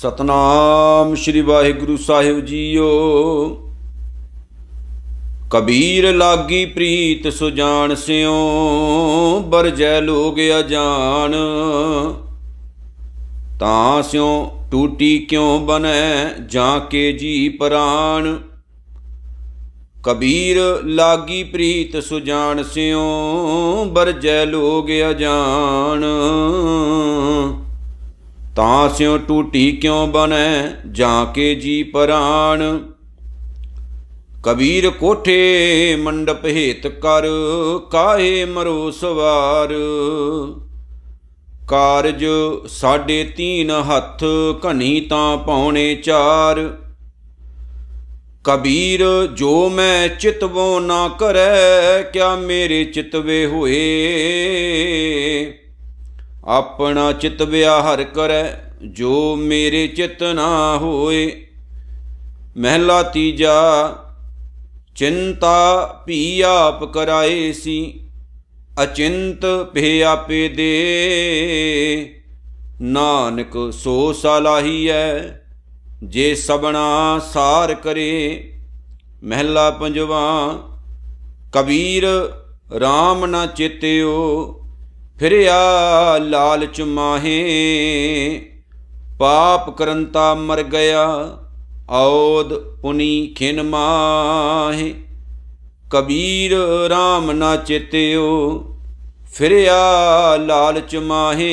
ਸਤਨਾਮ ਸ੍ਰੀ ਵਾਹਿਗੁਰੂ ਸਾਹਿਬ ਜੀਓ ਕਬੀਰ ਲਾਗੀ ਪ੍ਰੀਤ ਸੁਜਾਨ ਸਿਓ ਬਰਜੈ ਲੋਗ ਅਜਾਨ ਤਾਂ ਸਿਓ ਟੂਟੀ ਕਿਉ ਬਨੈ ਜਾਂ ਕੇ ਜੀ ਪ੍ਰਾਨ ਕਬੀਰ ਲਾਗੀ ਪ੍ਰੀਤ ਸੁਜਾਨ ਸਿਓ ਬਰਜੈ ਲੋਗ ਅਜਾਨ ਤਾਂ ਸਿਉ ਟੂਟੀ ਕਿਉ ਬਨੈ ਜਾ ਕੇ ਜੀ ਪ੍ਰਾਣ ਕਬੀਰ ਕੋਠੇ ਮੰਡਪ ਹੇਤ ਕਰ ਕਾਹੇ ਮਰੋ ਸਵਾਰ ਕਾਰਜ ਸਾਡੇ ਤੀਨ ਹੱਥ ਘਣੀ ਤਾਂ ਪਾਉਣੇ ਚਾਰ ਕਬੀਰ ਜੋ ਮੈਂ ਚਿਤਵੋਂ ਨਾ ਕਰੈ ਕਿਆ ਮੇਰੇ ਚਿਤਵੇ ਹੋਏ ਆਪਣਾ ਚਿਤ ਵਿਆਹਰ ਕਰੈ ਜੋ ਮੇਰੇ ਚਿਤ ਨਾ ਹੋਏ ਮਹਿਲਾ ਤੀਜਾ ਚਿੰਤਾ ਭੀ ਆਪ ਕਰਾਏ ਸੀ ਅਚਿੰਤ ਭੇ ਆਪੇ ਦੇ ਨਾਨਕ ਸੋ ਸਲਾਹੀਐ ਜੇ ਸਬਣਾ ਸਾਰ ਕਰੇ ਮਹਿਲਾ ਪੰਜਵਾ ਕਬੀਰ RAM ਨਾ ਚਿਤਿਓ ਫਿਰਿਆ ਲਾਲਚ ਮਾਹੇ ਪਾਪ ਕਰੰਤਾ ਮਰ ਗਿਆ ਔਦ ਪੁਨੀ ਖਿਨ ਮਾਹੇ ਕਬੀਰ RAM ਨਾ ਚੇਤਿਓ ਫਿਰਿਆ ਲਾਲਚ ਮਾਹੇ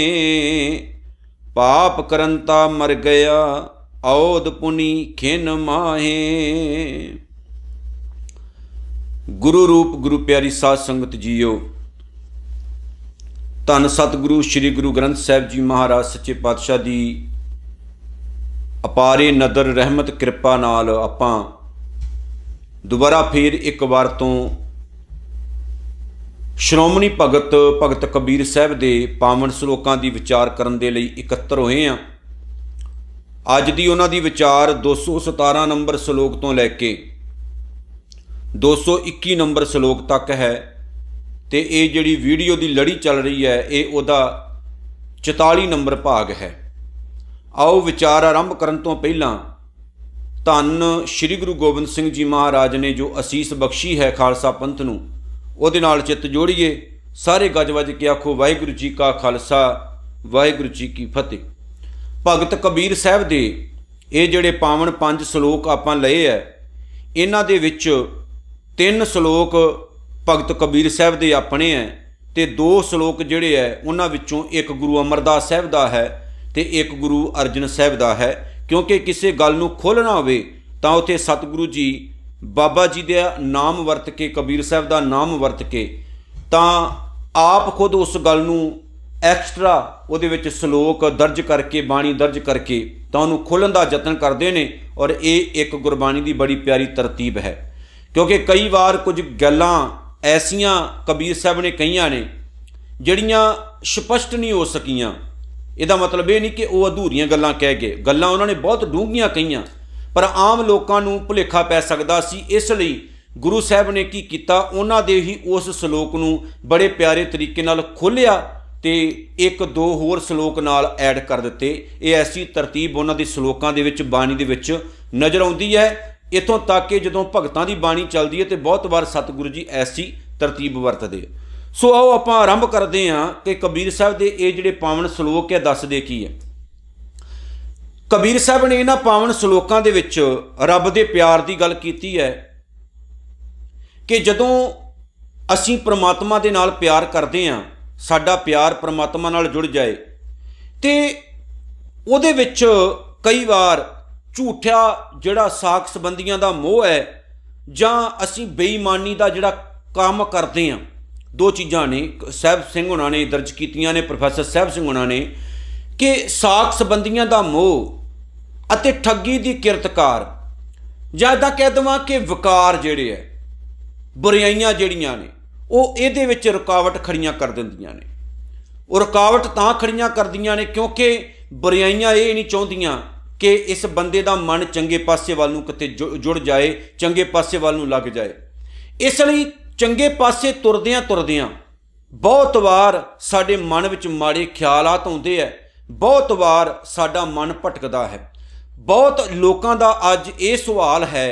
ਪਾਪ ਕਰੰਤਾ ਮਰ ਗਿਆ ਔਦ ਪੁਨੀ ਖਿਨ ਮਾਹੇ ਗੁਰੂ ਰੂਪ ਗੁਰੂ ਪਿਆਰੀ ਸਾਧ ਸੰਗਤ ਜੀਓ ਧੰਨ ਸਤਿਗੁਰੂ ਸ੍ਰੀ ਗੁਰੂ ਗ੍ਰੰਥ ਸਾਹਿਬ ਜੀ ਮਹਾਰਾਜ ਸੱਚੇ ਪਾਤਸ਼ਾਹ ਦੀ ਅਪਾਰੇ ਨਦਰ ਰਹਿਮਤ ਕਿਰਪਾ ਨਾਲ ਆਪਾਂ ਦੁਬਾਰਾ ਫੇਰ ਇੱਕ ਵਾਰ ਤੋਂ ਸ਼੍ਰੋਮਣੀ ਭਗਤ ਭਗਤ ਕਬੀਰ ਸਾਹਿਬ ਦੇ ਪਾਵਨ ਸ਼ਲੋਕਾਂ ਦੀ ਵਿਚਾਰ ਕਰਨ ਦੇ ਲਈ ਇਕੱਤਰ ਹੋਏ ਆ ਅੱਜ ਦੀ ਉਹਨਾਂ ਦੀ ਵਿਚਾਰ 217 ਨੰਬਰ ਸ਼ਲੋਕ ਤੋਂ ਲੈ ਕੇ 221 ਨੰਬਰ ਸ਼ਲੋਕ ਤੱਕ ਹੈ ਤੇ ਇਹ ਜਿਹੜੀ ਵੀਡੀਓ ਦੀ ਲੜੀ ਚੱਲ ਰਹੀ ਹੈ ਇਹ ਉਹਦਾ 44 ਨੰਬਰ ਭਾਗ ਹੈ ਆਓ ਵਿਚਾਰ ਆਰੰਭ ਕਰਨ ਤੋਂ ਪਹਿਲਾਂ ਧੰਨ ਸ੍ਰੀ ਗੁਰੂ ਗੋਬਿੰਦ ਸਿੰਘ ਜੀ ਮਹਾਰਾਜ ਨੇ ਜੋ ਅਸੀਸ ਬਖਸ਼ੀ ਹੈ ਖਾਲਸਾ ਪੰਥ ਨੂੰ ਉਹਦੇ ਨਾਲ ਚਿੱਤ ਜੋੜੀਏ ਸਾਰੇ ਗੱਜ ਵੱਜ ਕੇ ਆਖੋ ਵਾਹਿਗੁਰੂ ਜੀ ਕਾ ਖਾਲਸਾ ਵਾਹਿਗੁਰੂ ਜੀ ਕੀ ਫਤਿਹ ਭਗਤ ਕਬੀਰ ਸਾਹਿਬ ਦੇ ਇਹ ਜਿਹੜੇ ਪਾਵਨ ਪੰਜ ਸ਼ਲੋਕ ਆਪਾਂ ਲਏ ਐ ਇਹਨਾਂ ਦੇ ਵਿੱਚ ਤਿੰਨ ਸ਼ਲੋਕ ਭਗਤ ਕਬੀਰ ਸਾਹਿਬ ਦੇ ਆਪਣੇ ਐ ਤੇ ਦੋ ਸ਼ਲੋਕ ਜਿਹੜੇ ਐ ਉਹਨਾਂ ਵਿੱਚੋਂ ਇੱਕ ਗੁਰੂ ਅਮਰਦਾਸ ਸਾਹਿਬ ਦਾ ਹੈ ਤੇ ਇੱਕ ਗੁਰੂ ਅਰਜਨ ਸਾਹਿਬ ਦਾ ਹੈ ਕਿਉਂਕਿ ਕਿਸੇ ਗੱਲ ਨੂੰ ਖੋਲਣਾ ਹੋਵੇ ਤਾਂ ਉਥੇ ਸਤਿਗੁਰੂ ਜੀ ਬਾਬਾ ਜੀ ਦੇ ਨਾਮ ਵਰਤ ਕੇ ਕਬੀਰ ਸਾਹਿਬ ਦਾ ਨਾਮ ਵਰਤ ਕੇ ਤਾਂ ਆਪ ਖੁਦ ਉਸ ਗੱਲ ਨੂੰ ਐਕਸਟਰਾ ਉਹਦੇ ਵਿੱਚ ਸ਼ਲੋਕ ਦਰਜ ਕਰਕੇ ਬਾਣੀ ਦਰਜ ਕਰਕੇ ਤਾਂ ਉਹਨੂੰ ਖੋਲਣ ਦਾ ਯਤਨ ਕਰਦੇ ਨੇ ਔਰ ਇਹ ਇੱਕ ਗੁਰਬਾਣੀ ਦੀ ਬੜੀ ਪਿਆਰੀ ਤਰਤੀਬ ਹੈ ਕਿਉਂਕਿ ਕਈ ਵਾਰ ਕੁਝ ਗੱਲਾਂ ਐਸੀਆਂ ਕਬੀਰ ਸਾਹਿਬ ਨੇ ਕਹੀਆਂ ਨੇ ਜਿਹੜੀਆਂ ਸਪਸ਼ਟ ਨਹੀਂ ਹੋ ਸਕੀਆਂ ਇਹਦਾ ਮਤਲਬ ਇਹ ਨਹੀਂ ਕਿ ਉਹ ਅਧੂਰੀਆਂ ਗੱਲਾਂ ਕਹਿ ਗਏ ਗੱਲਾਂ ਉਹਨਾਂ ਨੇ ਬਹੁਤ ਡੂੰਘੀਆਂ ਕਹੀਆਂ ਪਰ ਆਮ ਲੋਕਾਂ ਨੂੰ ਭੁਲੇਖਾ ਪੈ ਸਕਦਾ ਸੀ ਇਸ ਲਈ ਗੁਰੂ ਸਾਹਿਬ ਨੇ ਕੀ ਕੀਤਾ ਉਹਨਾਂ ਦੇ ਹੀ ਉਸ ਸ਼ਲੋਕ ਨੂੰ ਬੜੇ ਪਿਆਰੇ ਤਰੀਕੇ ਨਾਲ ਖੋਲਿਆ ਤੇ ਇੱਕ ਦੋ ਹੋਰ ਸ਼ਲੋਕ ਨਾਲ ਐਡ ਕਰ ਦਿੱਤੇ ਇਹ ਐਸੀ ਤਰਤੀਬ ਉਹਨਾਂ ਦੇ ਸ਼ਲੋਕਾਂ ਦੇ ਵਿੱਚ ਬਾਣੀ ਦੇ ਵਿੱਚ ਨਜ਼ਰ ਆਉਂਦੀ ਹੈ ਇਥੋਂ ਤੱਕ ਕਿ ਜਦੋਂ ਭਗਤਾਂ ਦੀ ਬਾਣੀ ਚੱਲਦੀ ਹੈ ਤੇ ਬਹੁਤ ਵਾਰ ਸਤਿਗੁਰੂ ਜੀ ਐਸੀ ਤਰਤੀਬ ਵਰਤਦੇ ਸੋ ਆਓ ਆਪਾਂ ਆਰੰਭ ਕਰਦੇ ਹਾਂ ਕਿ ਕਬੀਰ ਸਾਹਿਬ ਦੇ ਇਹ ਜਿਹੜੇ ਪਾਵਨ ਸ਼ਲੋਕ ਹੈ ਦੱਸਦੇ ਕੀ ਹੈ ਕਬੀਰ ਸਾਹਿਬ ਨੇ ਇਹਨਾਂ ਪਾਵਨ ਸ਼ਲੋਕਾਂ ਦੇ ਵਿੱਚ ਰੱਬ ਦੇ ਪਿਆਰ ਦੀ ਗੱਲ ਕੀਤੀ ਹੈ ਕਿ ਜਦੋਂ ਅਸੀਂ ਪ੍ਰਮਾਤਮਾ ਦੇ ਨਾਲ ਪਿਆਰ ਕਰਦੇ ਹਾਂ ਸਾਡਾ ਪਿਆਰ ਪ੍ਰਮਾਤਮਾ ਨਾਲ ਜੁੜ ਜਾਏ ਤੇ ਉਹਦੇ ਵਿੱਚ ਕਈ ਵਾਰ ਝੂਠਿਆ ਜਿਹੜਾ ਸਾਖ ਸੰਬੰਧੀਆਂ ਦਾ ਮੋਹ ਹੈ ਜਾਂ ਅਸੀਂ ਬੇਈਮਾਨੀ ਦਾ ਜਿਹੜਾ ਕੰਮ ਕਰਦੇ ਆ ਦੋ ਚੀਜ਼ਾਂ ਨੇ ਸਹਿਬ ਸਿੰਘ ਹੁਣਾਂ ਨੇ ਦਰਜ ਕੀਤੀਆਂ ਨੇ ਪ੍ਰੋਫੈਸਰ ਸਹਿਬ ਸਿੰਘ ਹੁਣਾਂ ਨੇ ਕਿ ਸਾਖ ਸੰਬੰਧੀਆਂ ਦਾ ਮੋਹ ਅਤੇ ਠੱਗੀ ਦੀ ਕਿਰਤਕਾਰ ਜਾਂ ਤਾਂ ਕਹਿ ਦਵਾਂ ਕਿ ਵਿਕਾਰ ਜਿਹੜੇ ਐ ਬੁਰਾਈਆਂ ਜਿਹੜੀਆਂ ਨੇ ਉਹ ਇਹਦੇ ਵਿੱਚ ਰੁਕਾਵਟ ਖੜੀਆਂ ਕਰ ਦਿੰਦੀਆਂ ਨੇ ਉਹ ਰੁਕਾਵਟ ਤਾਂ ਖੜੀਆਂ ਕਰਦੀਆਂ ਨੇ ਕਿਉਂਕਿ ਬੁਰਾਈਆਂ ਇਹ ਨਹੀਂ ਚਾਹੁੰਦੀਆਂ ਕਿ ਇਸ ਬੰਦੇ ਦਾ ਮਨ ਚੰਗੇ ਪਾਸੇ ਵੱਲ ਨੂੰ ਕਿਤੇ ਜੁੜ ਜਾਏ ਚੰਗੇ ਪਾਸੇ ਵੱਲ ਨੂੰ ਲੱਗ ਜਾਏ ਇਸ ਲਈ ਚੰਗੇ ਪਾਸੇ ਤੁਰਦਿਆਂ ਤੁਰਦਿਆਂ ਬਹੁਤ ਵਾਰ ਸਾਡੇ ਮਨ ਵਿੱਚ ਮਾੜੇ ਖਿਆਲਾਤ ਆਉਂਦੇ ਐ ਬਹੁਤ ਵਾਰ ਸਾਡਾ ਮਨ ਭਟਕਦਾ ਹੈ ਬਹੁਤ ਲੋਕਾਂ ਦਾ ਅੱਜ ਇਹ ਸਵਾਲ ਹੈ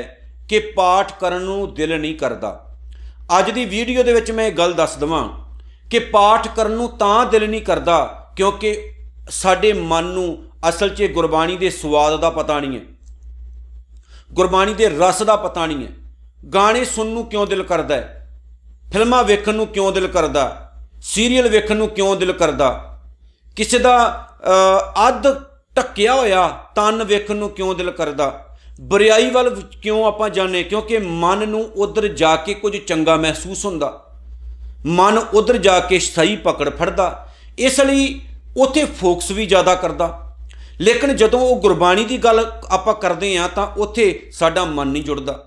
ਕਿ ਪਾਠ ਕਰਨ ਨੂੰ ਦਿਲ ਨਹੀਂ ਕਰਦਾ ਅੱਜ ਦੀ ਵੀਡੀਓ ਦੇ ਵਿੱਚ ਮੈਂ ਇਹ ਗੱਲ ਦੱਸ ਦਵਾਂ ਕਿ ਪਾਠ ਕਰਨ ਨੂੰ ਤਾਂ ਦਿਲ ਨਹੀਂ ਕਰਦਾ ਕਿਉਂਕਿ ਸਾਡੇ ਮਨ ਨੂੰ ਅਸਲ 'ਚ ਗੁਰਬਾਣੀ ਦੇ ਸਵਾਦ ਦਾ ਪਤਾ ਨਹੀਂ ਹੈ ਗੁਰਬਾਣੀ ਦੇ ਰਸ ਦਾ ਪਤਾ ਨਹੀਂ ਹੈ ਗਾਣੇ ਸੁਣਨ ਨੂੰ ਕਿਉਂ ਦਿਲ ਕਰਦਾ ਹੈ ਫਿਲਮਾਂ ਵੇਖਣ ਨੂੰ ਕਿਉਂ ਦਿਲ ਕਰਦਾ ਸੀਰੀਅਲ ਵੇਖਣ ਨੂੰ ਕਿਉਂ ਦਿਲ ਕਰਦਾ ਕਿਸੇ ਦਾ ਅੱਧ ਟੱਕਿਆ ਹੋਇਆ ਤਨ ਵੇਖਣ ਨੂੰ ਕਿਉਂ ਦਿਲ ਕਰਦਾ ਬਰਿਆਈ ਵੱਲ ਕਿਉਂ ਆਪਾਂ ਜਾਣੇ ਕਿਉਂਕਿ ਮਨ ਨੂੰ ਉਧਰ ਜਾ ਕੇ ਕੁਝ ਚੰਗਾ ਮਹਿਸੂਸ ਹੁੰਦਾ ਮਨ ਉਧਰ ਜਾ ਕੇ ਸਹੀ ਪਕੜ ਫੜਦਾ ਇਸ ਲਈ ਉਥੇ ਫੋਕਸ ਵੀ ਜ਼ਿਆਦਾ ਕਰਦਾ ਲੇਕਿਨ ਜਦੋਂ ਉਹ ਗੁਰਬਾਣੀ ਦੀ ਗੱਲ ਆਪਾਂ ਕਰਦੇ ਆ ਤਾਂ ਉੱਥੇ ਸਾਡਾ ਮਨ ਨਹੀਂ ਜੁੜਦਾ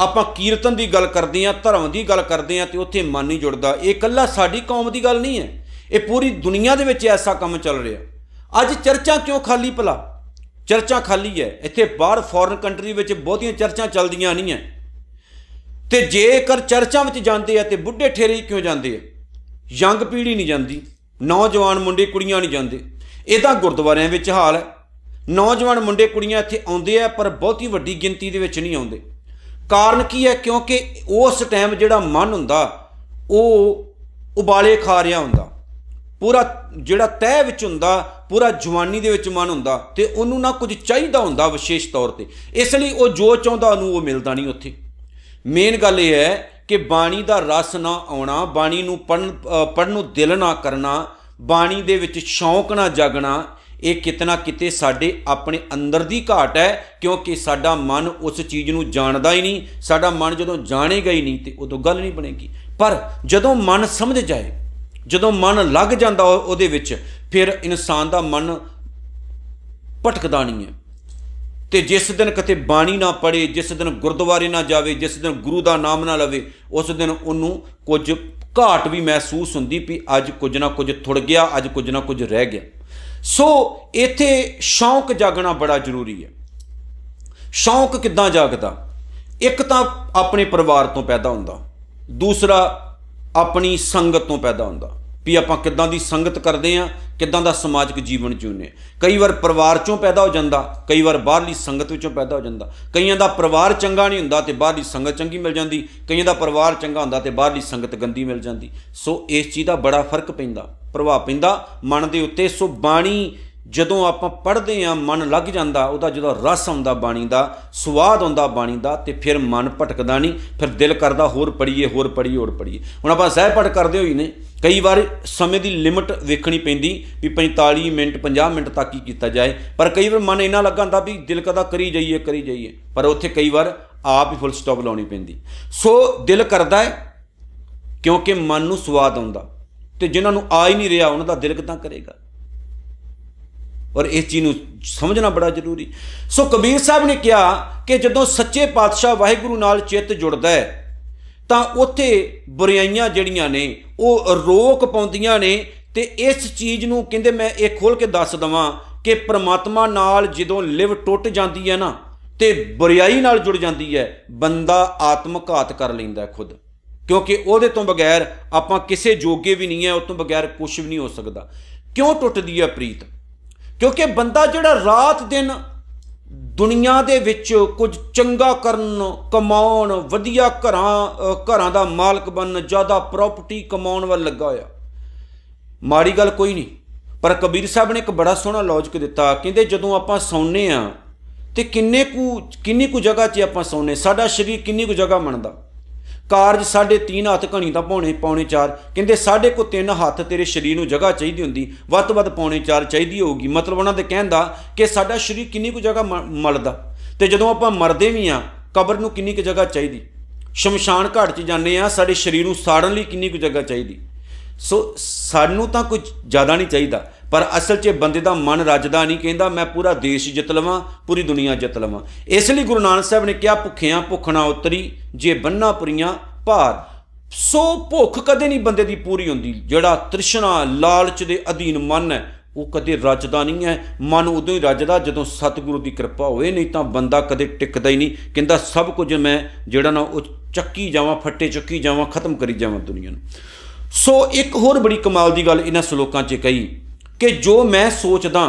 ਆਪਾਂ ਕੀਰਤਨ ਦੀ ਗੱਲ ਕਰਦੇ ਆ ਧਰਮ ਦੀ ਗੱਲ ਕਰਦੇ ਆ ਤੇ ਉੱਥੇ ਮਨ ਨਹੀਂ ਜੁੜਦਾ ਇਹ ਇਕੱਲਾ ਸਾਡੀ ਕੌਮ ਦੀ ਗੱਲ ਨਹੀਂ ਹੈ ਇਹ ਪੂਰੀ ਦੁਨੀਆ ਦੇ ਵਿੱਚ ਐਸਾ ਕੰਮ ਚੱਲ ਰਿਹਾ ਅੱਜ ਚਰਚਾਂ ਕਿਉਂ ਖਾਲੀ ਪਲਾ ਚਰਚਾਂ ਖਾਲੀ ਹੈ ਇੱਥੇ ਬਾਹਰ ਫੋਰਨ ਕੰਟਰੀ ਵਿੱਚ ਬਹੁਤੀਆਂ ਚਰਚਾਂ ਚੱਲਦੀਆਂ ਨਹੀਂ ਹੈ ਤੇ ਜੇਕਰ ਚਰਚਾਂ ਵਿੱਚ ਜਾਂਦੇ ਆ ਤੇ ਬੁੱਢੇ ਠੇਰੇ ਕਿਉਂ ਜਾਂਦੇ ਆ ਯੰਗ ਪੀੜ੍ਹੀ ਨਹੀਂ ਜਾਂਦੀ ਨੌਜਵਾਨ ਮੁੰਡੇ ਕੁੜੀਆਂ ਨਹੀਂ ਜਾਂਦੇ ਇਹ ਤਾਂ ਗੁਰਦੁਆਰਿਆਂ ਵਿੱਚ ਹਾਲ ਹੈ ਨੌਜਵਾਨ ਮੁੰਡੇ ਕੁੜੀਆਂ ਇੱਥੇ ਆਉਂਦੇ ਆ ਪਰ ਬਹੁਤੀ ਵੱਡੀ ਗਿਣਤੀ ਦੇ ਵਿੱਚ ਨਹੀਂ ਆਉਂਦੇ ਕਾਰਨ ਕੀ ਹੈ ਕਿਉਂਕਿ ਉਸ ਟਾਈਮ ਜਿਹੜਾ ਮਨ ਹੁੰਦਾ ਉਹ ਉਬਾਲੇ ਖਾ ਰਿਹਾ ਹੁੰਦਾ ਪੂਰਾ ਜਿਹੜਾ ਤਹਿ ਵਿੱਚ ਹੁੰਦਾ ਪੂਰਾ ਜਵਾਨੀ ਦੇ ਵਿੱਚ ਮਨ ਹੁੰਦਾ ਤੇ ਉਹਨੂੰ ਨਾ ਕੁਝ ਚਾਹੀਦਾ ਹੁੰਦਾ ਵਿਸ਼ੇਸ਼ ਤੌਰ ਤੇ ਇਸ ਲਈ ਉਹ ਜੋ ਚਾਹੁੰਦਾ ਉਹਨੂੰ ਉਹ ਮਿਲਦਾ ਨਹੀਂ ਉੱਥੇ ਮੇਨ ਗੱਲ ਇਹ ਹੈ ਕਿ ਬਾਣੀ ਦਾ ਰਸ ਨਾ ਆਉਣਾ ਬਾਣੀ ਨੂੰ ਪੜਨ ਪੜਨ ਨੂੰ ਦਿਲ ਨਾ ਕਰਨਾ ਬਾਣੀ ਦੇ ਵਿੱਚ ਸ਼ੌਂਕ ਨਾ ਜਾਗਣਾ ਇਹ ਕਿਤਨਾ ਕਿਤੇ ਸਾਡੇ ਆਪਣੇ ਅੰਦਰ ਦੀ ਘਾਟ ਹੈ ਕਿਉਂਕਿ ਸਾਡਾ ਮਨ ਉਸ ਚੀਜ਼ ਨੂੰ ਜਾਣਦਾ ਹੀ ਨਹੀਂ ਸਾਡਾ ਮਨ ਜਦੋਂ ਜਾਣੇਗਾ ਹੀ ਨਹੀਂ ਤੇ ਉਦੋਂ ਗੱਲ ਨਹੀਂ ਬਣੇਗੀ ਪਰ ਜਦੋਂ ਮਨ ਸਮਝ ਜਾਏ ਜਦੋਂ ਮਨ ਲੱਗ ਜਾਂਦਾ ਉਹਦੇ ਵਿੱਚ ਫਿਰ ਇਨਸਾਨ ਦਾ ਮਨ ਭਟਕਦਾ ਨਹੀਂ ਹੈ ਤੇ ਜਿਸ ਦਿਨ ਕਿਤੇ ਬਾਣੀ ਨਾ ਪੜੇ ਜਿਸ ਦਿਨ ਗੁਰਦੁਆਰੇ ਨਾ ਜਾਵੇ ਜਿਸ ਦਿਨ ਗੁਰੂ ਦਾ ਨਾਮ ਨਾ ਲਵੇ ਉਸ ਦਿਨ ਉਹਨੂੰ ਕੁਝ ਘਾਟ ਵੀ ਮਹਿਸੂਸ ਹੁੰਦੀ ਵੀ ਅੱਜ ਕੁਝ ਨਾ ਕੁਝ ਥੁੜ ਗਿਆ ਅੱਜ ਕੁਝ ਨਾ ਕੁਝ ਰਹਿ ਗਿਆ ਸੋ ਇਥੇ ਸ਼ੌਂਕ ਜਾਗਣਾ ਬੜਾ ਜ਼ਰੂਰੀ ਹੈ ਸ਼ੌਂਕ ਕਿੱਦਾਂ ਜਾਗਦਾ ਇੱਕ ਤਾਂ ਆਪਣੇ ਪਰਿਵਾਰ ਤੋਂ ਪੈਦਾ ਹੁੰਦਾ ਦੂਸਰਾ ਆਪਣੀ ਸੰਗਤ ਤੋਂ ਪੈਦਾ ਹੁੰਦਾ ਵੀ ਆਪਾਂ ਕਿੱਦਾਂ ਦੀ ਸੰਗਤ ਕਰਦੇ ਆ ਕਿੱਦਾਂ ਦਾ ਸਮਾਜਿਕ ਜੀਵਨ ਜਿਉਂਦੇ ਕਈ ਵਾਰ ਪਰਿਵਾਰ ਚੋਂ ਪੈਦਾ ਹੋ ਜਾਂਦਾ ਕਈ ਵਾਰ ਬਾਹਰਲੀ ਸੰਗਤ ਵਿੱਚੋਂ ਪੈਦਾ ਹੋ ਜਾਂਦਾ ਕਈਆਂ ਦਾ ਪਰਿਵਾਰ ਚੰਗਾ ਨਹੀਂ ਹੁੰਦਾ ਤੇ ਬਾਹਰਲੀ ਸੰਗਤ ਚੰਗੀ ਮਿਲ ਜਾਂਦੀ ਕਈਆਂ ਦਾ ਪਰਿਵਾਰ ਚੰਗਾ ਹੁੰਦਾ ਤੇ ਬਾਹਰਲੀ ਸੰਗਤ ਗੰਦੀ ਮਿਲ ਜਾਂਦੀ ਸੋ ਇਸ ਚੀਜ਼ ਦਾ ਬੜਾ ਫਰਕ ਪੈਂਦਾ ਪ੍ਰਭਾਵ ਪੈਂਦਾ ਮਨ ਦੇ ਉੱਤੇ ਸੋ ਬਾਣੀ ਜਦੋਂ ਆਪਾਂ ਪੜ੍ਹਦੇ ਆ ਮਨ ਲੱਗ ਜਾਂਦਾ ਉਹਦਾ ਜਦੋਂ ਰਸ ਆਉਂਦਾ ਬਾਣੀ ਦਾ ਸਵਾਦ ਆਉਂਦਾ ਬਾਣੀ ਦਾ ਤੇ ਫਿਰ ਮਨ ਭਟਕਦਾ ਨਹੀਂ ਫਿਰ ਦਿਲ ਕਰਦਾ ਹੋਰ ਪੜੀਏ ਹੋਰ ਪੜੀਏ ਹੋਰ ਪੜੀਏ ਹੁਣ ਆਪਾਂ ਸਹਿ ਪੜ ਕਰਦੇ ਹੋਈ ਨੇ ਕਈ ਵਾਰ ਸਮੇਂ ਦੀ ਲਿਮਟ ਵੇਖਣੀ ਪੈਂਦੀ ਵੀ 45 ਮਿੰਟ 50 ਮਿੰਟ ਤੱਕ ਹੀ ਕੀਤਾ ਜਾਏ ਪਰ ਕਈ ਵਾਰ ਮਨ ਇੰਨਾ ਲੱਗਾਂਦਾ ਵੀ ਦਿਲ ਕਦਾ ਕਰੀ ਜਾਈਏ ਕਰੀ ਜਾਈਏ ਪਰ ਉੱਥੇ ਕਈ ਵਾਰ ਆਪ ਹੀ ਫੁੱਲ ਸਟਾਪ ਲਾਉਣੀ ਪੈਂਦੀ ਸੋ ਦਿਲ ਕਰਦਾ ਹੈ ਕਿਉਂਕਿ ਮਨ ਨੂੰ ਸਵਾਦ ਆਉਂਦਾ ਤੇ ਜਿਨ੍ਹਾਂ ਨੂੰ ਆ ਹੀ ਨਹੀਂ ਰਿਹਾ ਉਹਨਾਂ ਦਾ ਦਿਲ ਕਿਦਾਂ ਕਰੇਗਾ ਔਰ ਇਸ ਚੀਜ਼ ਨੂੰ ਸਮਝਣਾ ਬੜਾ ਜ਼ਰੂਰੀ ਸੋ ਕਬੀਰ ਸਾਹਿਬ ਨੇ ਕਿਹਾ ਕਿ ਜਦੋਂ ਸੱਚੇ ਪਾਤਸ਼ਾਹ ਵਾਹਿਗੁਰੂ ਨਾਲ ਚਿੱਤ ਜੁੜਦਾ ਹੈ ਤਾਂ ਉੱਥੇ ਬੁਰਾਈਆਂ ਜਿਹੜੀਆਂ ਨੇ ਉਹ ਰੋਕ ਪਾਉਂਦੀਆਂ ਨੇ ਤੇ ਇਸ ਚੀਜ਼ ਨੂੰ ਕਹਿੰਦੇ ਮੈਂ ਇਹ ਖੋਲ ਕੇ ਦੱਸ ਦਵਾਂ ਕਿ ਪ੍ਰਮਾਤਮਾ ਨਾਲ ਜਦੋਂ ਲਿਵ ਟੁੱਟ ਜਾਂਦੀ ਹੈ ਨਾ ਤੇ ਬੁਰਾਈ ਨਾਲ ਜੁੜ ਜਾਂਦੀ ਹੈ ਬੰਦਾ ਆਤਮਕ ਕਰ ਲੈਂਦਾ ਖੁਦ ਕਿਉਂਕਿ ਉਹਦੇ ਤੋਂ ਬਗੈਰ ਆਪਾਂ ਕਿਸੇ ਜੋਗੇ ਵੀ ਨਹੀਂ ਹੈ ਉਸ ਤੋਂ ਬਗੈਰ ਕੁਝ ਵੀ ਨਹੀਂ ਹੋ ਸਕਦਾ ਕਿਉਂ ਟੁੱਟਦੀ ਹੈ ਪ੍ਰੀਤ ਕਿਉਂਕਿ ਬੰਦਾ ਜਿਹੜਾ ਰਾਤ ਦਿਨ ਦੁਨੀਆ ਦੇ ਵਿੱਚ ਕੁਝ ਚੰਗਾ ਕਰਨ ਕਮਾਉਣ ਵਧੀਆ ਘਰਾਂ ਘਰਾਂ ਦਾ ਮਾਲਕ ਬਣਨ ਜ਼ਿਆਦਾ ਪ੍ਰਾਪਰਟੀ ਕਮਾਉਣ ਵੱਲ ਲੱਗਾ ਹੋਇਆ ਮਾੜੀ ਗੱਲ ਕੋਈ ਨਹੀਂ ਪਰ ਕਬੀਰ ਸਾਹਿਬ ਨੇ ਇੱਕ ਬੜਾ ਸੋਹਣਾ ਲੌਜਿਕ ਦਿੱਤਾ ਕਹਿੰਦੇ ਜਦੋਂ ਆਪਾਂ ਸੌਂਨੇ ਆ ਤੇ ਕਿੰਨੇ ਕੁ ਕਿੰਨੀ ਕੁ ਜਗ੍ਹਾ 'ਚ ਆਪਾਂ ਸੌਂਨੇ ਸਾਡਾ ਸਰੀਰ ਕਿੰਨੀ ਕੁ ਜਗ੍ਹਾ ਮੰਨਦਾ ਕਾਰਜ ਸਾਢੇ 3 ਹੱਥ ਘਣੀ ਤਾਂ ਪੌਣੇ ਪੌਣੇ 4 ਕਹਿੰਦੇ ਸਾਢੇ ਕੋ 3 ਹੱਥ ਤੇਰੇ ਸਰੀਰ ਨੂੰ ਜਗ੍ਹਾ ਚਾਹੀਦੀ ਹੁੰਦੀ ਵੱਧ ਤੋਂ ਵੱਧ ਪੌਣੇ 4 ਚਾਹੀਦੀ ਹੋਊਗੀ ਮਤਲਬ ਉਹਨਾਂ ਦੇ ਕਹਿੰਦਾ ਕਿ ਸਾਡਾ ਸਰੀਰ ਕਿੰਨੀ ਕੁ ਜਗ੍ਹਾ ਮਲਦਾ ਤੇ ਜਦੋਂ ਆਪਾਂ ਮਰਦੇ ਵੀ ਆ ਕਬਰ ਨੂੰ ਕਿੰਨੀ ਕੁ ਜਗ੍ਹਾ ਚਾਹੀਦੀ ਸ਼ਮਸ਼ਾਨ ਘਾਟ 'ਚ ਜਾਂਦੇ ਆ ਸਾਡੇ ਸਰੀਰ ਨੂੰ ਸਾੜਨ ਲਈ ਕਿੰਨੀ ਕੁ ਜਗ੍ਹਾ ਚਾਹੀਦੀ ਸੋ ਸਾਨੂੰ ਤਾਂ ਕੁਝ ਜ਼ਿਆਦਾ ਨਹੀਂ ਚਾਹੀਦਾ ਪਰ ਅਸਲ 'ਚ ਬੰਦੇ ਦਾ ਮਨ ਰੱਜਦਾ ਨਹੀਂ ਕਹਿੰਦਾ ਮੈਂ ਪੂਰਾ ਦੇਸ਼ ਜਿੱਤ ਲਵਾਂ ਪੂਰੀ ਦੁਨੀਆ ਜਿੱਤ ਲਵਾਂ ਇਸ ਲਈ ਗੁਰੂ ਨਾਨਕ ਸਾਹਿਬ ਨੇ ਕਿਹਾ ਭੁੱਖਿਆਂ ਭੁੱਖਣਾ ਉਤਰੀ ਜੇ ਬੰਨਾ ਪੁਰੀਆਂ ਭਾਰ ਸੋ ਭੁੱਖ ਕਦੇ ਨਹੀਂ ਬੰਦੇ ਦੀ ਪੂਰੀ ਹੁੰਦੀ ਜਿਹੜਾ ਤ੍ਰਿਸ਼ਨਾ ਲਾਲਚ ਦੇ ਅਧੀਨ ਮਨ ਹੈ ਉਹ ਕਦੇ ਰੱਜਦਾ ਨਹੀਂ ਹੈ ਮਨ ਉਦੋਂ ਹੀ ਰੱਜਦਾ ਜਦੋਂ ਸਤਿਗੁਰੂ ਦੀ ਕਿਰਪਾ ਹੋਵੇ ਨਹੀਂ ਤਾਂ ਬੰਦਾ ਕਦੇ ਟਿਕਦਾ ਹੀ ਨਹੀਂ ਕਹਿੰਦਾ ਸਭ ਕੁਝ ਮੈਂ ਜਿਹੜਾ ਨਾ ਉਹ ਚੱਕੀ ਜਾਵਾਂ ਫੱਟੇ ਚੱਕੀ ਜਾਵਾਂ ਖਤਮ ਕਰੀ ਜਾਵਾਂ ਦੁਨੀਆ ਨੂੰ ਸੋ ਇੱਕ ਹੋਰ ਬੜੀ ਕਮਾਲ ਦੀ ਗੱਲ ਇਹਨਾਂ ਸ਼ਲੋਕਾਂ 'ਚ ਕਹੀ ਕਿ ਜੋ ਮੈਂ ਸੋਚਦਾ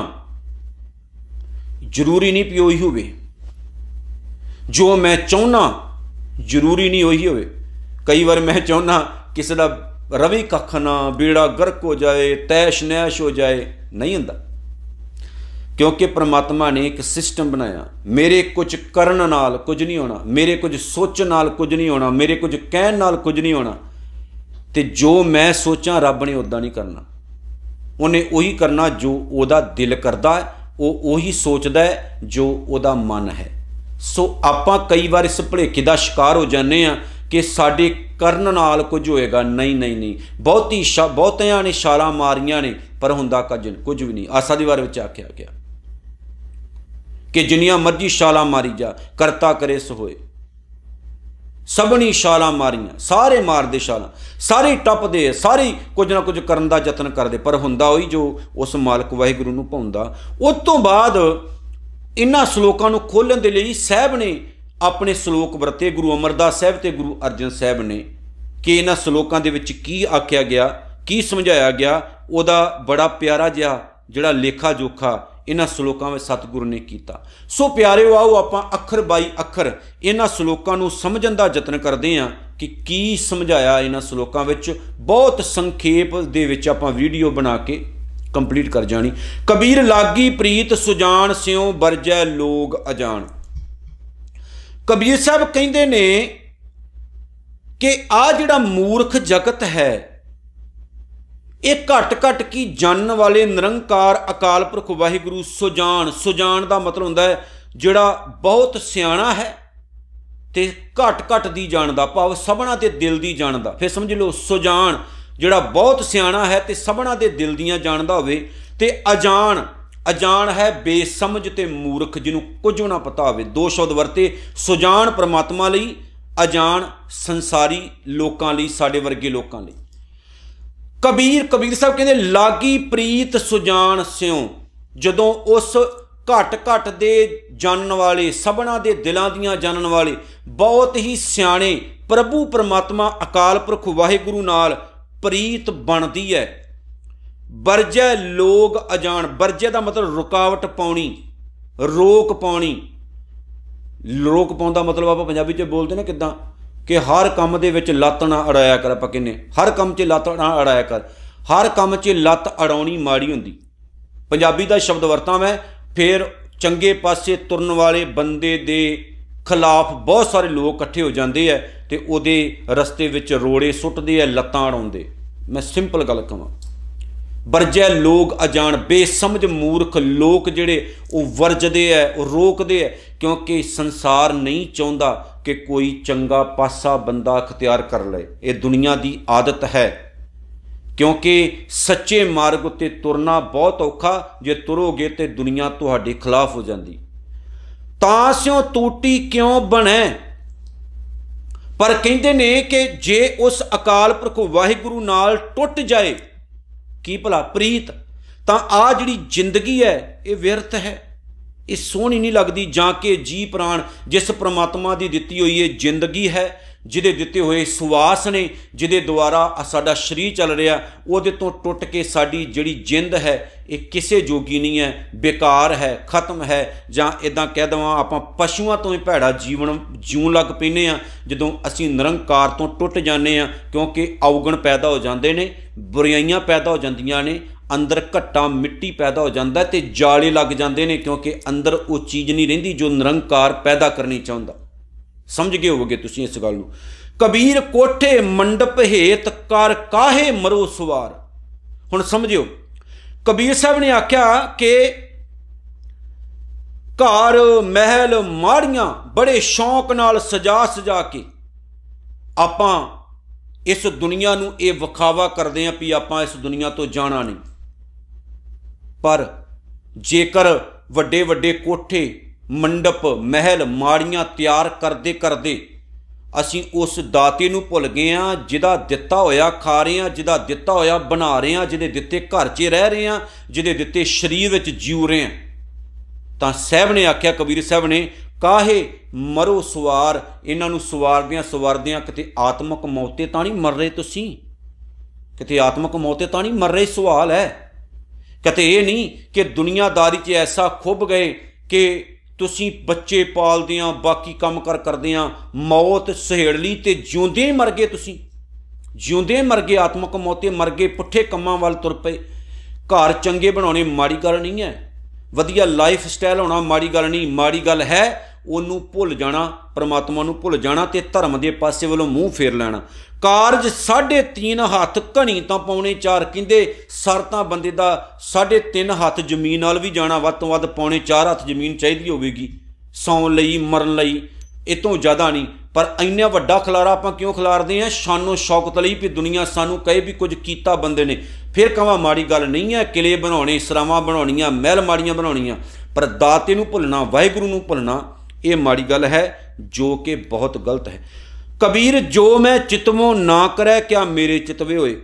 ਜ਼ਰੂਰੀ ਨਹੀਂ ਪਿਓ ਹੀ ਹੋਵੇ ਜੋ ਮੈਂ ਚਾਹਨਾ ਜ਼ਰੂਰੀ ਨਹੀਂ ਹੋਈ ਹੋਵੇ ਕਈ ਵਾਰ ਮੈਂ ਚਾਹਨਾ ਕਿਸੇ ਦਾ ਰਵੀ ਕੱਖ ਨਾ ਬੀੜਾ ਗਰਕ ਹੋ ਜਾਏ ਤੈਸ਼ ਨੈਸ਼ ਹੋ ਜਾਏ ਨਹੀਂ ਹੁੰਦਾ ਕਿਉਂਕਿ ਪ੍ਰਮਾਤਮਾ ਨੇ ਇੱਕ ਸਿਸਟਮ ਬਣਾਇਆ ਮੇਰੇ ਕੁਝ ਕਰਨ ਨਾਲ ਕੁਝ ਨਹੀਂ ਹੋਣਾ ਮੇਰੇ ਕੁਝ ਸੋਚ ਨਾਲ ਕੁਝ ਨਹੀਂ ਹੋਣਾ ਮੇਰੇ ਕੁਝ ਕਹਿਣ ਨਾਲ ਕੁਝ ਨਹੀਂ ਹੋਣਾ ਤੇ ਜੋ ਮੈਂ ਸੋਚਾਂ ਰੱਬ ਨੇ ਉਦਾਂ ਨਹੀਂ ਕਰਨਾ ਉਹਨੇ ਉਹੀ ਕਰਨਾ ਜੋ ਉਹਦਾ ਦਿਲ ਕਰਦਾ ਹੈ ਉਹ ਉਹੀ ਸੋਚਦਾ ਹੈ ਜੋ ਉਹਦਾ ਮਨ ਹੈ ਸੋ ਆਪਾਂ ਕਈ ਵਾਰ ਇਸ ਭਲੇਕੇ ਦਾ ਸ਼ਿਕਾਰ ਹੋ ਜਾਂਦੇ ਆ ਕਿ ਸਾਡੇ ਕਰਨ ਨਾਲ ਕੁਝ ਹੋਏਗਾ ਨਹੀਂ ਨਹੀਂ ਨਹੀਂ ਬਹੁਤੀ ਬਹੁਤਿਆਂ ਨੇ ਛਾਲਾਂ ਮਾਰੀਆਂ ਨੇ ਪਰ ਹੁੰਦਾ ਕੱਜਨ ਕੁਝ ਵੀ ਨਹੀਂ ਆਸਾ ਦੀ ਵਾਰ ਵਿੱਚ ਆਖਿਆ ਗਿਆ ਕਿ ਜਿੰਨੀਆਂ ਮਰਜ਼ੀ ਸ਼ਾਲਾ ਮਾਰੀ ਜਾ ਕਰਤਾ ਕਰੇ ਸੋਏ ਹੋਏ ਸਭਣੀ ਛਾਲਾਂ ਮਾਰੀਆਂ ਸਾਰੇ ਮਾਰਦੇ ਛਾਲਾਂ ਸਾਰੇ ਟੱਪਦੇ ਸਾਰੇ ਕੁਝ ਨਾ ਕੁਝ ਕਰਨ ਦਾ ਯਤਨ ਕਰਦੇ ਪਰ ਹੁੰਦਾ ਉਹੀ ਜੋ ਉਸ ਮਾਲਕ ਵਾਹਿਗੁਰੂ ਨੂੰ ਪਾਉਂਦਾ ਉਸ ਤੋਂ ਬਾਅਦ ਇਨ੍ਹਾਂ ਸ਼ਲੋਕਾਂ ਨੂੰ ਖੋਲਣ ਦੇ ਲਈ ਸਹਿਬ ਨੇ ਆਪਣੇ ਸ਼ਲੋਕ ਵਰਤੇ ਗੁਰੂ ਅਮਰਦਾਸ ਸਾਹਿਬ ਤੇ ਗੁਰੂ ਅਰਜਨ ਸਾਹਿਬ ਨੇ ਕਿ ਇਹਨਾਂ ਸ਼ਲੋਕਾਂ ਦੇ ਵਿੱਚ ਕੀ ਆਖਿਆ ਗਿਆ ਕੀ ਸਮਝਾਇਆ ਗਿਆ ਉਹਦਾ ਬੜਾ ਪਿਆਰਾ ਜਿਹਾ ਜਿਹੜਾ ਲੇਖਾ ਜੋਖਾ ਇਹਨਾਂ ਸ਼ਲੋਕਾਂ ਵਿੱਚ ਸਤਿਗੁਰੂ ਨੇ ਕੀਤਾ ਸੋ ਪਿਆਰਿਓ ਆਓ ਆਪਾਂ ਅੱਖਰ ਬਾਈ ਅੱਖਰ ਇਹਨਾਂ ਸ਼ਲੋਕਾਂ ਨੂੰ ਸਮਝਣ ਦਾ ਯਤਨ ਕਰਦੇ ਹਾਂ ਕਿ ਕੀ ਸਮਝਾਇਆ ਇਹਨਾਂ ਸ਼ਲੋਕਾਂ ਵਿੱਚ ਬਹੁਤ ਸੰਖੇਪ ਦੇ ਵਿੱਚ ਆਪਾਂ ਵੀਡੀਓ ਬਣਾ ਕੇ ਕੰਪਲੀਟ ਕਰ ਜਾਣੀ ਕਬੀਰ ਲਾਗੀ ਪ੍ਰੀਤ ਸੁਜਾਨ ਸਿਉ ਵਰਜੈ ਲੋਗ ਅਜਾਨ ਕਬੀਰ ਸਾਹਿਬ ਕਹਿੰਦੇ ਨੇ ਕਿ ਆ ਜਿਹੜਾ ਮੂਰਖ ਜਗਤ ਹੈ ਇਹ ਘਟ ਘਟ ਕੀ ਜਾਣਨ ਵਾਲੇ ਨਿਰੰਕਾਰ ਅਕਾਲ ਪੁਰਖ ਵਾਹਿਗੁਰੂ ਸੁਜਾਨ ਸੁਜਾਨ ਦਾ ਮਤਲਬ ਹੁੰਦਾ ਹੈ ਜਿਹੜਾ ਬਹੁਤ ਸਿਆਣਾ ਹੈ ਤੇ ਘਟ ਘਟ ਦੀ ਜਾਣਦਾ ਭਾਵ ਸਭਨਾ ਤੇ ਦਿਲ ਦੀ ਜਾਣਦਾ ਫਿਰ ਸਮਝ ਲਓ ਸੁਜਾਨ ਜਿਹੜਾ ਬਹੁਤ ਸਿਆਣਾ ਹੈ ਤੇ ਸਭਨਾ ਦੇ ਦਿਲ ਦੀਆਂ ਜਾਣਦਾ ਹੋਵੇ ਤੇ ਅਜਾਨ ਅਜਾਨ ਹੈ ਬੇਸਮਝ ਤੇ ਮੂਰਖ ਜਿਹਨੂੰ ਕੁਝ ਨਾ ਪਤਾ ਹੋਵੇ ਦੋ ਸ਼ਬਦ ਵਰਤੇ ਸੁਜਾਨ ਪ੍ਰਮਾਤਮਾ ਲਈ ਅਜਾਨ ਸੰਸਾਰੀ ਲੋਕਾਂ ਲਈ ਸਾਡੇ ਵਰਗੇ ਲੋਕਾਂ ਲਈ ਕਬੀਰ ਕਬੀਰ ਸਾਹਿਬ ਕਹਿੰਦੇ ਲਾਗੀ ਪ੍ਰੀਤ ਸੁਜਾਨ ਸਿਉ ਜਦੋਂ ਉਸ ਘਟ ਘਟ ਦੇ ਜਾਣਨ ਵਾਲੇ ਸਭਨਾ ਦੇ ਦਿਲਾਂ ਦੀਆਂ ਜਾਣਨ ਵਾਲੇ ਬਹੁਤ ਹੀ ਸਿਆਣੇ ਪ੍ਰਭੂ ਪਰਮਾਤਮਾ ਅਕਾਲ ਪੁਰਖ ਵਾਹਿਗੁਰੂ ਨਾਲ ਪ੍ਰੀਤ ਬਣਦੀ ਹੈ ਵਰਜੈ ਲੋਗ ਅਜਾਣ ਵਰਜੈ ਦਾ ਮਤਲਬ ਰੁਕਾਵਟ ਪਾਉਣੀ ਰੋਕ ਪਾਉਣੀ ਰੋਕ ਪਾਉਂਦਾ ਮਤਲਬ ਆਪਾਂ ਪੰਜਾਬੀ 'ਚ ਬੋਲਦੇ ਨੇ ਕਿਦਾਂ ਕਿ ਹਰ ਕੰਮ ਦੇ ਵਿੱਚ ਲੱਤ ਨਾ ਅੜਾਇਆ ਕਰ ਆਪਾਂ ਕਿੰਨੇ ਹਰ ਕੰਮ 'ਚ ਲੱਤ ਨਾ ਅੜਾਇਆ ਕਰ ਹਰ ਕੰਮ 'ਚ ਲੱਤ ਅੜਾਉਣੀ ਮਾੜੀ ਹੁੰਦੀ ਪੰਜਾਬੀ ਦਾ ਸ਼ਬਦ ਵਰਤਾਂ ਮੈਂ ਫੇਰ ਚੰਗੇ ਪਾਸੇ ਤੁਰਨ ਵਾਲੇ ਬੰਦੇ ਦੇ ਖਿਲਾਫ ਬਹੁਤ ਸਾਰੇ ਲੋਕ ਇਕੱਠੇ ਹੋ ਜਾਂਦੇ ਆ ਤੇ ਉਹਦੇ ਰਸਤੇ ਵਿੱਚ ਰੋੜੇ ਸੁੱਟਦੇ ਆ ਲੱਤਾਂ ਅੜਾਉਂਦੇ ਮੈਂ ਸਿੰਪਲ ਗੱਲ ਕਹਾਂ ਵਰਜੈ ਲੋਕ ਅਜਾਣ ਬੇਸਮਝ ਮੂਰਖ ਲੋਕ ਜਿਹੜੇ ਉਹ ਵਰਜਦੇ ਐ ਉਹ ਰੋਕਦੇ ਐ ਕਿਉਂਕਿ ਸੰਸਾਰ ਨਹੀਂ ਚਾਹੁੰਦਾ ਕਿ ਕੋਈ ਚੰਗਾ ਪਾਸਾ ਬੰਦਾ ਖਤਿਆਰ ਕਰ ਲਏ ਇਹ ਦੁਨੀਆ ਦੀ ਆਦਤ ਹੈ ਕਿਉਂਕਿ ਸੱਚੇ ਮਾਰਗ ਉੱਤੇ ਤੁਰਨਾ ਬਹੁਤ ਔਖਾ ਜੇ ਤੁਰੋਗੇ ਤੇ ਦੁਨੀਆ ਤੁਹਾਡੇ ਖਿਲਾਫ ਹੋ ਜਾਂਦੀ ਤਾਂ ਸਿਓ ਟੂਟੀ ਕਿਉਂ ਬਣੈ ਪਰ ਕਹਿੰਦੇ ਨੇ ਕਿ ਜੇ ਉਸ ਅਕਾਲ ਪੁਰਖ ਵਾਹਿਗੁਰੂ ਨਾਲ ਟੁੱਟ ਜਾਏ ਕੀ ਭਲਾ ਪ੍ਰੀਤ ਤਾਂ ਆ ਜਿਹੜੀ ਜ਼ਿੰਦਗੀ ਹੈ ਇਹ ਵਿਰਥ ਹੈ ਇਹ ਸੋਹਣੀ ਨਹੀਂ ਲੱਗਦੀ ਜਾਂ ਕਿ ਜੀ ਪ੍ਰਾਣ ਜਿਸ ਪ੍ਰਮਾਤਮਾ ਦੀ ਦਿੱਤੀ ਹੋਈ ਇਹ ਜ਼ਿੰਦਗੀ ਹੈ ਜਿਹਦੇ ਦਿੱਤੇ ਹੋਏ ਸਵਾਸ ਨੇ ਜਿਹਦੇ ਦੁਆਰਾ ਸਾਡਾ ਸਰੀਰ ਚੱਲ ਰਿਹਾ ਉਹਦੇ ਤੋਂ ਟੁੱਟ ਕੇ ਸਾਡੀ ਜਿਹੜੀ ਜਿੰਦ ਹੈ ਇਹ ਕਿਸੇ ਜੋਗੀ ਨਹੀਂ ਹੈ ਬੇਕਾਰ ਹੈ ਖਤਮ ਹੈ ਜਾਂ ਇਦਾਂ ਕਹਿ ਦਵਾਂ ਆਪਾਂ ਪਸ਼ੂਆਂ ਤੋਂ ਹੀ ਭੈੜਾ ਜੀਵਨ ਜਿਉਣ ਲੱਗ ਪੈਨੇ ਆ ਜਦੋਂ ਅਸੀਂ ਨਿਰੰਕਾਰ ਤੋਂ ਟੁੱਟ ਜਾਂਦੇ ਆ ਕਿਉਂਕਿ ਔਗਣ ਪੈਦਾ ਹੋ ਜਾਂਦੇ ਨੇ ਬੁਰਾਈਆਂ ਪੈਦਾ ਹੋ ਜਾਂਦੀਆਂ ਨੇ ਅੰਦਰ ਘੱਟਾ ਮਿੱਟੀ ਪੈਦਾ ਹੋ ਜਾਂਦਾ ਤੇ ਜਾਲੇ ਲੱਗ ਜਾਂਦੇ ਨੇ ਕਿਉਂਕਿ ਅੰਦਰ ਉਹ ਚੀਜ਼ ਨਹੀਂ ਰਹਿੰਦੀ ਜੋ ਨਿਰੰਕਾਰ ਪੈਦਾ ਕਰਨੀ ਚਾਹੁੰਦਾ ਸਮਝ ਗਏ ਹੋਵੋਗੇ ਤੁਸੀਂ ਇਸ ਗੱਲ ਨੂੰ ਕਬੀਰ ਕੋਠੇ ਮੰਡਪ ਹੇਤ ਕਰ ਕਾਹੇ ਮਰੋ ਸਵਾਰ ਹੁਣ ਸਮਝਿਓ ਕਬੀਰ ਸਾਹਿਬ ਨੇ ਆਖਿਆ ਕਿ ਘਰ ਮਹਿਲ ਮਾੜੀਆਂ ਬੜੇ ਸ਼ੌਂਕ ਨਾਲ ਸਜਾ ਸਜਾ ਕੇ ਆਪਾਂ ਇਸ ਦੁਨੀਆ ਨੂੰ ਇਹ ਵਿਖਾਵਾ ਕਰਦੇ ਆਂ ਵੀ ਆਪਾਂ ਇਸ ਦੁਨੀਆ ਤੋਂ ਜਾਣਾ ਨਹੀਂ ਪਰ ਜੇਕਰ ਵੱਡੇ ਵੱਡੇ ਕੋਠੇ ਮੰਡਪ ਮਹਿਲ ਮਾੜੀਆਂ ਤਿਆਰ ਕਰਦੇ ਕਰਦੇ ਅਸੀਂ ਉਸ ਦਾਤੇ ਨੂੰ ਭੁੱਲ ਗਏ ਆ ਜਿਹਦਾ ਦਿੱਤਾ ਹੋਇਆ ਖਾ ਰਹੇ ਆ ਜਿਹਦਾ ਦਿੱਤਾ ਹੋਇਆ ਬਣਾ ਰਹੇ ਆ ਜਿਹਦੇ ਦਿੱਤੇ ਘਰ 'ਚ ਰਹਿ ਰਹੇ ਆ ਜਿਹਦੇ ਦਿੱਤੇ ਸਰੀਰ ਵਿੱਚ ਜੀਉ ਰਹੇ ਆ ਤਾਂ ਸਹਿਬ ਨੇ ਆਖਿਆ ਕਬੀਰ ਸਾਹਿਬ ਨੇ ਕਾਹੇ ਮਰੋ ਸਵਾਰ ਇਹਨਾਂ ਨੂੰ ਸਵਾਰਦਿਆਂ ਸਵਾਰਦਿਆਂ ਕਿਤੇ ਆਤਮਿਕ ਮੌਤੇ ਤਾਂ ਨਹੀਂ ਮਰ ਰਹੇ ਤੁਸੀਂ ਕਿਤੇ ਆਤਮਿਕ ਮੌਤੇ ਤਾਂ ਨਹੀਂ ਮਰ ਰਹੇ ਸਵਾਲ ਹੈ ਕਤੇ ਇਹ ਨਹੀਂ ਕਿ ਦੁਨੀਆਦਾਰੀ 'ਚ ਐਸਾ ਖੁੱਭ ਗਏ ਕਿ ਤੁਸੀਂ ਬੱਚੇ ਪਾਲਦੇ ਆ ਬਾਕੀ ਕੰਮ ਕਰ ਕਰਦੇ ਆ ਮੌਤ ਸਹਿੜ ਲਈ ਤੇ ਜਿਉਂਦੇ ਮਰ ਗਏ ਤੁਸੀਂ ਜਿਉਂਦੇ ਮਰ ਗਏ ਆਤਮਕ ਮੌਤੇ ਮਰ ਗਏ ਪੁੱਠੇ ਕੰਮਾਂ ਵੱਲ ਤੁਰ ਪਏ ਘਰ ਚੰਗੇ ਬਣਾਉਣੇ ਮਾੜੀ ਗੱਲ ਨਹੀਂ ਹੈ ਵਧੀਆ ਲਾਈਫ ਸਟਾਈਲ ਹੋਣਾ ਮਾੜੀ ਗੱਲ ਨਹੀਂ ਮਾੜੀ ਗੱਲ ਹੈ ਉਹਨੂੰ ਭੁੱਲ ਜਾਣਾ ਪਰਮਾਤਮਾ ਨੂੰ ਭੁੱਲ ਜਾਣਾ ਤੇ ਧਰਮ ਦੇ ਪਾਸੇ ਵੱਲੋਂ ਮੂੰਹ ਫੇਰ ਲੈਣਾ ਕਾਰਜ 3.5 ਹੱਥ ਘਣੀ ਤਾਂ ਪੌਣੇ 4 ਕਹਿੰਦੇ ਸਰ ਤਾਂ ਬੰਦੇ ਦਾ 3.5 ਹੱਥ ਜ਼ਮੀਨ ਨਾਲ ਵੀ ਜਾਣਾ ਵੱਧ ਤੋਂ ਵੱਧ ਪੌਣੇ 4 ਹੱਥ ਜ਼ਮੀਨ ਚਾਹੀਦੀ ਹੋਵੇਗੀ ਸੌਣ ਲਈ ਮਰਨ ਲਈ ਇਹ ਤੋਂ ਜ਼ਿਆਦਾ ਨਹੀਂ ਪਰ ਇੰਨਾ ਵੱਡਾ ਖਲਾਰਾ ਆਪਾਂ ਕਿਉਂ ਖਲਾਰਦੇ ਆ ਸ਼ਾਨੋ ਸ਼ੌਕਤ ਲਈ ਵੀ ਦੁਨੀਆ ਸਾਨੂੰ ਕਹੇ ਵੀ ਕੁਝ ਕੀਤਾ ਬੰਦੇ ਨੇ ਫਿਰ ਕਹਾਂ ਮਾੜੀ ਗੱਲ ਨਹੀਂ ਹੈ ਕਿਲੇ ਬਣਾਉਣੇ ਸਰਾਵਾਂ ਬਣਾਉਣੀਆਂ ਮਹਿਲ ਮਾੜੀਆਂ ਬਣਾਉਣੀਆਂ ਪਰ ਦਾਤੇ ਨੂੰ ਭੁੱਲਣਾ ਵਾਹਿਗੁਰੂ ਨੂੰ ਭੁੱਲਣਾ ਇਹ ਮਾੜੀ ਗੱਲ ਹੈ ਜੋ ਕਿ ਬਹੁਤ ਗਲਤ ਹੈ ਕਬੀਰ ਜੋ ਮੈਂ ਚਿਤਮੋ ਨਾ ਕਰੈ ਕਿਆ ਮੇਰੇ ਚਿਤਵੇ ਹੋਏ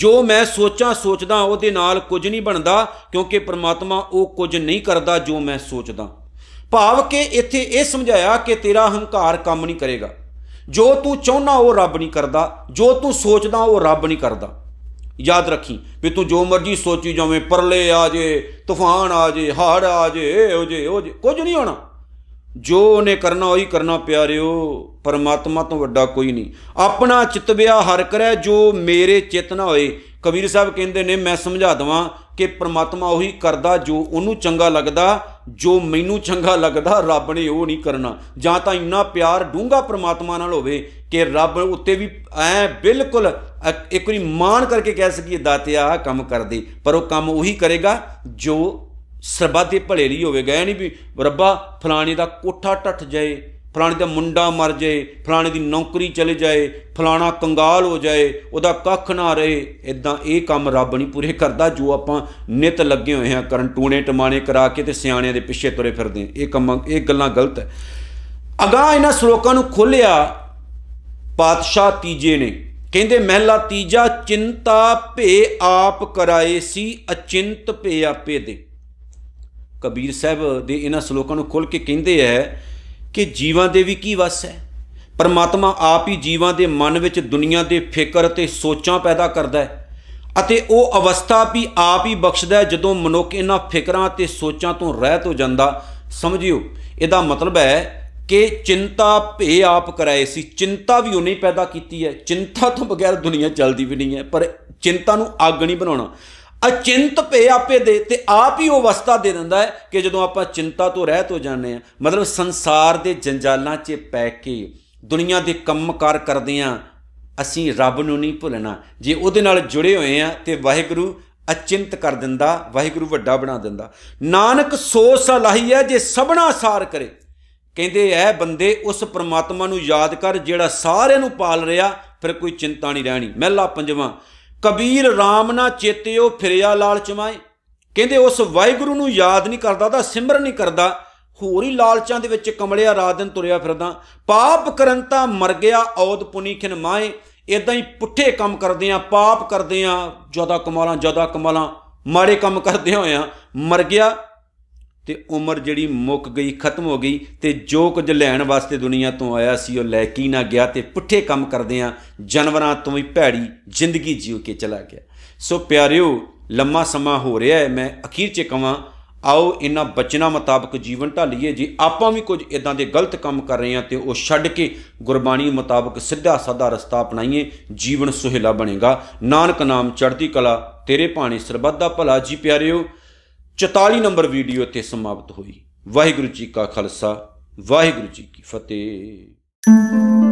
ਜੋ ਮੈਂ ਸੋਚਾਂ ਸੋਚਦਾ ਉਹਦੇ ਨਾਲ ਕੁਝ ਨਹੀਂ ਬਣਦਾ ਕਿਉਂਕਿ ਪ੍ਰਮਾਤਮਾ ਉਹ ਕੁਝ ਨਹੀਂ ਕਰਦਾ ਜੋ ਮੈਂ ਸੋਚਦਾ ਭਾਵ ਕਿ ਇੱਥੇ ਇਹ ਸਮਝਾਇਆ ਕਿ ਤੇਰਾ ਹੰਕਾਰ ਕੰਮ ਨਹੀਂ ਕਰੇਗਾ ਜੋ ਤੂੰ ਚਾਹੁੰਦਾ ਉਹ ਰੱਬ ਨਹੀਂ ਕਰਦਾ ਜੋ ਤੂੰ ਸੋਚਦਾ ਉਹ ਰੱਬ ਨਹੀਂ ਕਰਦਾ ਯਾਦ ਰੱਖੀ ਵੀ ਤੂੰ ਜੋ ਮਰਜ਼ੀ ਸੋਚੀ ਜਾਵੇਂ ਪਰਲੇ ਆ ਜੇ ਤੂਫਾਨ ਆ ਜੇ ਹੜ ਆ ਜੇ ਉਹ ਜੇ ਉਹ ਜੇ ਕੁਝ ਨਹੀਂ ਹੋਣਾ ਜੋ ਉਹਨੇ ਕਰਨਾ ਉਹੀ ਕਰਨਾ ਪਿਆਰਿਓ ਪਰਮਾਤਮਾ ਤੋਂ ਵੱਡਾ ਕੋਈ ਨਹੀਂ ਆਪਣਾ ਚਿੱਤ ਵਿਆ ਹਰ ਕਰੈ ਜੋ ਮੇਰੇ ਚਿਤ ਨਾ ਹੋਏ ਕਬੀਰ ਸਾਹਿਬ ਕਹਿੰਦੇ ਨੇ ਮੈਂ ਸਮਝਾ ਦਵਾਂ ਕਿ ਪਰਮਾਤਮਾ ਉਹੀ ਕਰਦਾ ਜੋ ਉਹਨੂੰ ਚੰਗਾ ਲੱਗਦਾ ਜੋ ਮੈਨੂੰ ਚੰਗਾ ਲੱਗਦਾ ਰੱਬ ਨੇ ਉਹ ਨਹੀਂ ਕਰਨਾ ਜਾਂ ਤਾਂ ਇੰਨਾ ਪਿਆਰ ਡੂੰਗਾ ਪਰਮਾਤਮਾ ਨਾਲ ਹੋਵੇ ਕਿ ਰੱਬ ਉੱਤੇ ਵੀ ਐ ਬਿਲਕੁਲ ਇੱਕ ਵਾਰੀ ਮਾਣ ਕਰਕੇ ਕਹਿ ਸਕੀਏ ਦਾਤਿਆ ਕੰਮ ਕਰਦੇ ਪਰ ਉਹ ਕੰਮ ਉਹੀ ਕਰੇਗਾ ਜੋ ਸਰਬੱਤ ਦੇ ਭਲੇ ਲਈ ਹੋਵੇਗਾ ਗਏ ਨਹੀਂ ਵੀ ਰੱਬਾ ਫਲਾਣੇ ਦਾ ਕੋਠਾ ਟੱਟ ਜਾਏ ਫਲਾਣੇ ਦਾ ਮੁੰਡਾ ਮਰ ਜਾਏ ਫਲਾਣੇ ਦੀ ਨੌਕਰੀ ਚਲੇ ਜਾਏ ਫਲਾਣਾ ਕੰਗਾਲ ਹੋ ਜਾਏ ਉਹਦਾ ਕੱਖ ਨਾ ਰਹੇ ਇਦਾਂ ਇਹ ਕੰਮ ਰੱਬ ਨਹੀਂ ਪੂਰੇ ਕਰਦਾ ਜੋ ਆਪਾਂ ਨਿਤ ਲੱਗੇ ਹੋਏ ਹਾਂ ਕਰਨ ਟੂਣੇ ਟਮਾਣੇ ਕਰਾ ਕੇ ਤੇ ਸਿਆਣਿਆਂ ਦੇ ਪਿੱਛੇ ਤੁਰੇ ਫਿਰਦੇ ਇਹ ਕੰਮ ਇਹ ਗੱਲਾਂ ਗਲਤ ਹੈ ਅਗਾ ਇਹਨਾਂ ਸ਼ਲੋਕਾਂ ਨੂੰ ਖੋਲਿਆ ਪਾਤਸ਼ਾਹ ਤੀਜੇ ਨੇ ਕਹਿੰਦੇ ਮਹਿਲਾ ਤੀਜਾ ਚਿੰਤਾ ਭੇ ਆਪ ਕਰਾਏ ਸੀ ਅਚਿੰਤ ਭੇ ਆਪੇ ਦੇ ਕਬੀਰ ਸਾਹਿਬ ਦੇ ਇਹਨਾਂ ਸ਼ਲੋਕਾਂ ਨੂੰ ਖੁੱਲ ਕੇ ਕਹਿੰਦੇ ਐ ਕਿ ਜੀਵਾਂ ਦੇ ਵੀ ਕੀ ਵਸ ਹੈ ਪਰਮਾਤਮਾ ਆਪ ਹੀ ਜੀਵਾਂ ਦੇ ਮਨ ਵਿੱਚ ਦੁਨੀਆ ਦੇ ਫਿਕਰ ਤੇ ਸੋਚਾਂ ਪੈਦਾ ਕਰਦਾ ਹੈ ਅਤੇ ਉਹ ਅਵਸਥਾ ਵੀ ਆਪ ਹੀ ਬਖਸ਼ਦਾ ਜਦੋਂ ਮਨੁੱਖ ਇਹਨਾਂ ਫਿਕਰਾਂ ਤੇ ਸੋਚਾਂ ਤੋਂ ਰਹਿਤ ਹੋ ਜਾਂਦਾ ਸਮਝਿਓ ਇਹਦਾ ਮਤਲਬ ਹੈ ਕਿ ਚਿੰਤਾ ਭੇ ਆਪ ਕਰਾਏ ਸੀ ਚਿੰਤਾ ਵੀ ਉਹਨੇ ਪੈਦਾ ਕੀਤੀ ਹੈ ਚਿੰਤਾ ਤੋਂ ਬਗੈਰ ਦੁਨੀਆ ਚੱਲਦੀ ਵੀ ਨਹੀਂ ਹੈ ਪਰ ਚਿੰਤਾ ਨੂੰ ਅੱਗ ਨਹੀਂ ਬਣਾਉਣਾ ਅਚਿੰਤ ਪਏ ਆਪੇ ਦੇ ਤੇ ਆਪ ਹੀ ਉਹ ਅਵਸਥਾ ਦੇ ਦਿੰਦਾ ਹੈ ਕਿ ਜਦੋਂ ਆਪਾਂ ਚਿੰਤਾ ਤੋਂ ਰਹਿਤ ਹੋ ਜਾਂਦੇ ਆ ਮਤਲਬ ਸੰਸਾਰ ਦੇ ਜੰਜਾਲਾਂ 'ਚ ਪੈ ਕੇ ਦੁਨੀਆ ਦੇ ਕੰਮਕਾਰ ਕਰਦੇ ਆ ਅਸੀਂ ਰੱਬ ਨੂੰ ਨਹੀਂ ਭੁੱਲਣਾ ਜੇ ਉਹਦੇ ਨਾਲ ਜੁੜੇ ਹੋਏ ਆ ਤੇ ਵਾਹਿਗੁਰੂ ਅਚਿੰਤ ਕਰ ਦਿੰਦਾ ਵਾਹਿਗੁਰੂ ਵੱਡਾ ਬਣਾ ਦਿੰਦਾ ਨਾਨਕ ਸੋ ਸਲਾਹੀ ਹੈ ਜੇ ਸਭਨਾ ਸਾਰ ਕਰੇ ਕਹਿੰਦੇ ਐ ਬੰਦੇ ਉਸ ਪ੍ਰਮਾਤਮਾ ਨੂੰ ਯਾਦ ਕਰ ਜਿਹੜਾ ਸਾਰਿਆਂ ਨੂੰ ਪਾਲ ਰਿਹਾ ਫਿਰ ਕੋਈ ਚਿੰਤਾ ਨਹੀਂ ਰਹਿਣੀ ਮਹਿਲਾ ਪੰਜਵਾਂ ਕਬੀਰ ਰਾਮ ਨਾ ਚੇਤਿਓ ਫਿਰਿਆ ਲਾਲਚ ਚਮਾਏ ਕਹਿੰਦੇ ਉਸ ਵਾਹਿਗੁਰੂ ਨੂੰ ਯਾਦ ਨਹੀਂ ਕਰਦਾ ਦਾ ਸਿਮਰਨ ਨਹੀਂ ਕਰਦਾ ਹੋਰ ਹੀ ਲਾਲਚਾਂ ਦੇ ਵਿੱਚ ਕਮਲਿਆ ਰਾਤ ਦਿਨ ਤੁਰਿਆ ਫਿਰਦਾ ਪਾਪ ਕਰੰਤਾ ਮਰ ਗਿਆ ਔਦ ਪੁਨੀ ਖਿਨ ਮਾਏ ਇਦਾਂ ਹੀ ਪੁੱਠੇ ਕੰਮ ਕਰਦੇ ਆ ਪਾਪ ਕਰਦੇ ਆ ਜਿਆਦਾ ਕਮਾਲਾਂ ਜਿਆਦਾ ਕਮਾਲਾਂ ਮਾੜੇ ਕੰਮ ਕਰਦੇ ਹੋਇਆ ਮਰ ਗਿਆ ਤੇ ਉਮਰ ਜਿਹੜੀ ਮੁੱਕ ਗਈ ਖਤਮ ਹੋ ਗਈ ਤੇ ਜੋ ਕੁਝ ਲੈਣ ਵਾਸਤੇ ਦੁਨੀਆ ਤੋਂ ਆਇਆ ਸੀ ਉਹ ਲੈ ਕੇ ਨਾ ਗਿਆ ਤੇ ਪੁੱਠੇ ਕੰਮ ਕਰਦੇ ਆ ਜਾਨਵਰਾਂ ਤੋਂ ਵੀ ਭੈੜੀ ਜ਼ਿੰਦਗੀ ਜੀਉ ਕੇ ਚਲਾ ਗਿਆ ਸੋ ਪਿਆਰਿਓ ਲੰਮਾ ਸਮਾਂ ਹੋ ਰਿਹਾ ਹੈ ਮੈਂ ਅਖੀਰ 'ਚ ਕਵਾਂ ਆਓ ਇਹਨਾਂ ਬਚਨਾ ਮੁਤਾਬਕ ਜੀਵਨ ਢਾਲੀਏ ਜੇ ਆਪਾਂ ਵੀ ਕੁਝ ਇਦਾਂ ਦੇ ਗਲਤ ਕੰਮ ਕਰ ਰਹੇ ਆ ਤੇ ਉਹ ਛੱਡ ਕੇ ਗੁਰਬਾਣੀ ਮੁਤਾਬਕ ਸਿੱਧਾ ਸਾਦਾ ਰਸਤਾ ਅਪਣਾਈਏ ਜੀਵਨ ਸੁਹੇਲਾ ਬਣੇਗਾ ਨਾਨਕ ਨਾਮ ਚੜ੍ਹਦੀ ਕਲਾ ਤੇਰੇ ਭਾਣੇ ਸਰਬੱਤ ਦਾ ਭਲਾ ਜੀ ਪਿਆਰਿਓ 44 ਨੰਬਰ ਵੀਡੀਓ ਇੱਥੇ ਸਮਾਪਤ ਹੋਈ ਵਾਹਿਗੁਰੂ ਜੀ ਕਾ ਖਾਲਸਾ ਵਾਹਿਗੁਰੂ ਜੀ ਕੀ ਫਤਿਹ